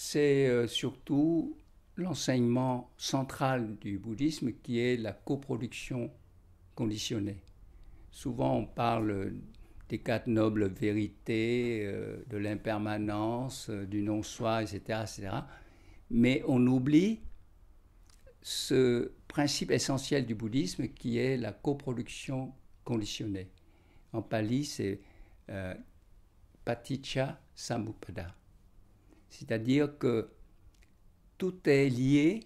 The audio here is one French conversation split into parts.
c'est euh, surtout l'enseignement central du bouddhisme qui est la coproduction conditionnée. Souvent on parle des quatre nobles vérités, euh, de l'impermanence, euh, du non-soi, etc., etc. Mais on oublie ce principe essentiel du bouddhisme qui est la coproduction conditionnée. En pali, c'est paticca c'est-à-dire que tout est lié,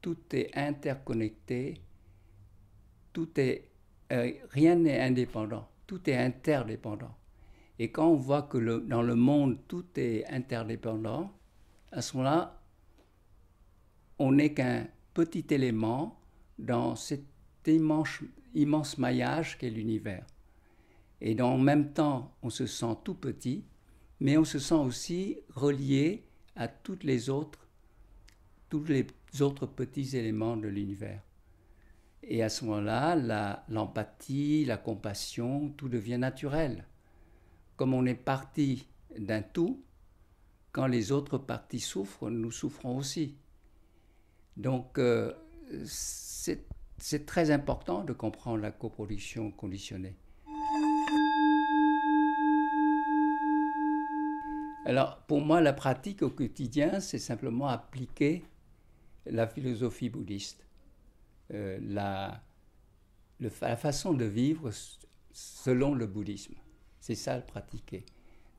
tout est interconnecté, tout est, euh, rien n'est indépendant, tout est interdépendant. Et quand on voit que dans le monde tout est interdépendant, à ce moment-là, on n'est qu'un petit élément dans cet immense, maillage qu'est l'univers. Et dans, en même temps, on se sent tout petit, mais on se sent aussi relié à toutes les autres, tous les autres petits éléments de l'univers. Et à ce moment-là, l'empathie, la, compassion, tout devient naturel. Comme on est parti d'un tout, quand les autres parties souffrent, nous souffrons aussi. Donc, euh, c'est très important de comprendre la coproduction conditionnée. Alors, pour moi, la pratique au quotidien, c'est simplement appliquer la philosophie bouddhiste. Euh, la, le, la façon de vivre selon le bouddhisme. C'est ça le pratiquer.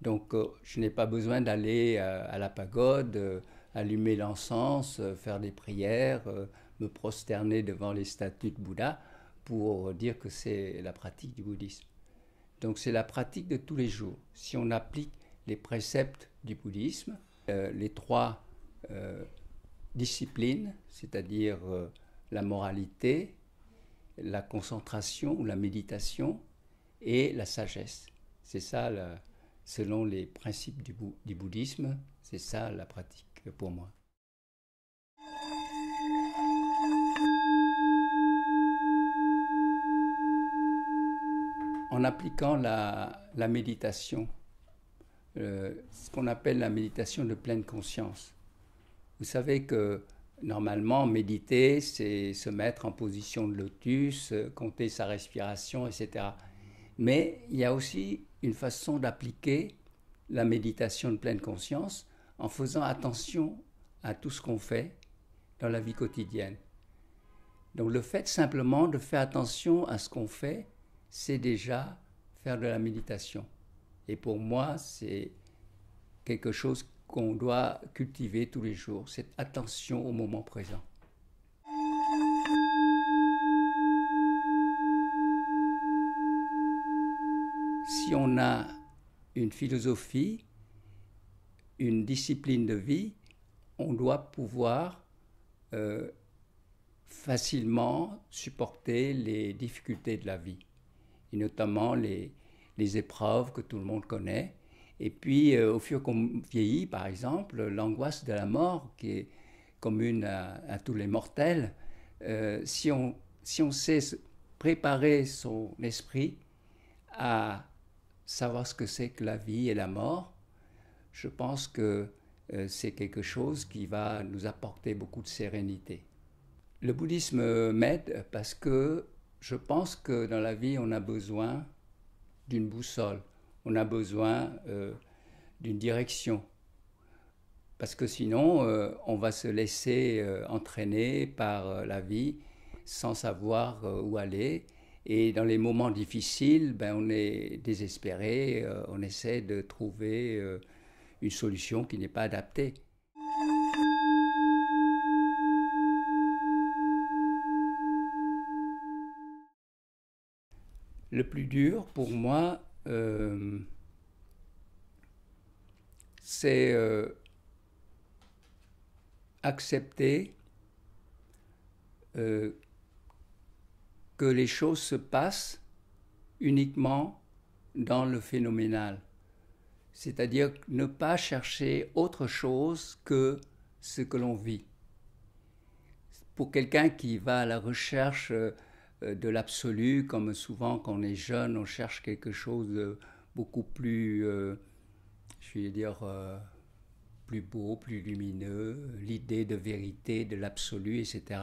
Donc, euh, je n'ai pas besoin d'aller euh, à, la pagode, allumer l'encens, faire des prières, me prosterner devant les statues de Bouddha pour dire que c'est la pratique du bouddhisme. Donc, c'est la pratique de tous les jours. Si on applique les préceptes du bouddhisme, euh, les trois euh, disciplines, c'est-à-dire euh, la moralité, la concentration ou la méditation et la sagesse. C'est ça, selon les principes du, du bouddhisme, c'est ça la pratique pour moi. En appliquant la méditation, euh, ce qu'on appelle la méditation de pleine conscience. Vous savez que normalement, méditer, c'est se mettre en position de lotus, euh, compter sa respiration, etc. Mais il y a aussi une façon d'appliquer la méditation de pleine conscience en faisant attention à tout ce qu'on fait dans la vie quotidienne. Donc le fait simplement de faire attention à ce qu'on fait, c'est déjà faire de la méditation. Et pour moi, c'est quelque chose qu'on doit cultiver tous les jours, cette attention au moment présent. Si on a une philosophie, une discipline de vie, on doit pouvoir euh, facilement supporter les difficultés de la vie, et notamment les, les épreuves que tout le monde connaît. Et puis, euh, au fur qu'on vieillit, par exemple, l'angoisse de la mort, qui est commune à, tous les mortels, euh, si, on, si on sait préparer son esprit à savoir ce que c'est que la vie et la mort, je pense que euh, c'est quelque chose qui va nous apporter beaucoup de sérénité. Le bouddhisme m'aide parce que je pense que dans la vie, on a besoin d'une boussole, on a besoin euh, d'une direction. Parce que sinon, euh, on va se laisser euh, entraîner par la vie sans savoir où aller. Et dans les moments difficiles, ben, on est désespéré, on essaie de trouver une solution qui n'est pas adaptée. le plus dur pour moi, euh, c'est euh, accepter euh, que les choses se passent uniquement dans le phénoménal. C'est-à-dire ne pas chercher autre chose que ce que l'on vit. Pour quelqu'un qui va à la recherche euh, de l'absolu, comme souvent quand on est jeune, on cherche quelque chose de beaucoup plus, euh, je vais dire, euh, plus beau, plus lumineux, l'idée de vérité, de l'absolu, etc.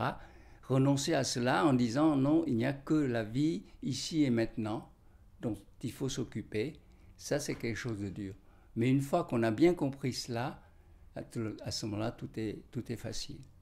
Renoncer à cela en disant non, il n'y a que la vie ici et maintenant dont il faut s'occuper, ça c'est quelque chose de dur. Mais une fois qu'on a bien compris cela, à ce moment-là, tout tout est facile.